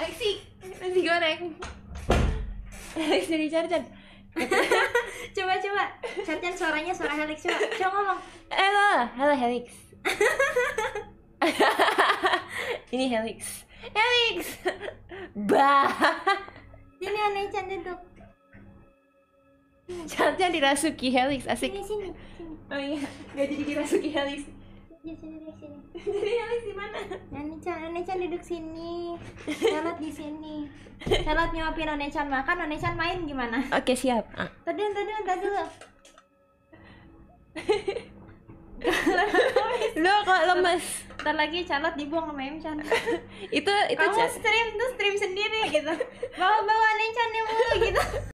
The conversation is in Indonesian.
Aksi nasi goreng Helix dari Charjan coba coba Charjan suaranya suara Helix coba coba ngomong halo halo Helix ini Helix Helix bah ini aneh Chan duduk Charjan dirasuki Helix asik sini sini, sini. oh iya gak jadi dirasuki Helix ya sini deh sini jadi Alex di mana Onechan Chan duduk sini Charlotte di sini Charlotte nyuapin Chan makan Chan main gimana oke okay, siap Tadi ah. tadi tadi tadun lo kok lemes ntar lagi Charlotte dibuang sama Chan. itu itu kamu stream tuh stream sendiri gitu bawa bawa Chan yang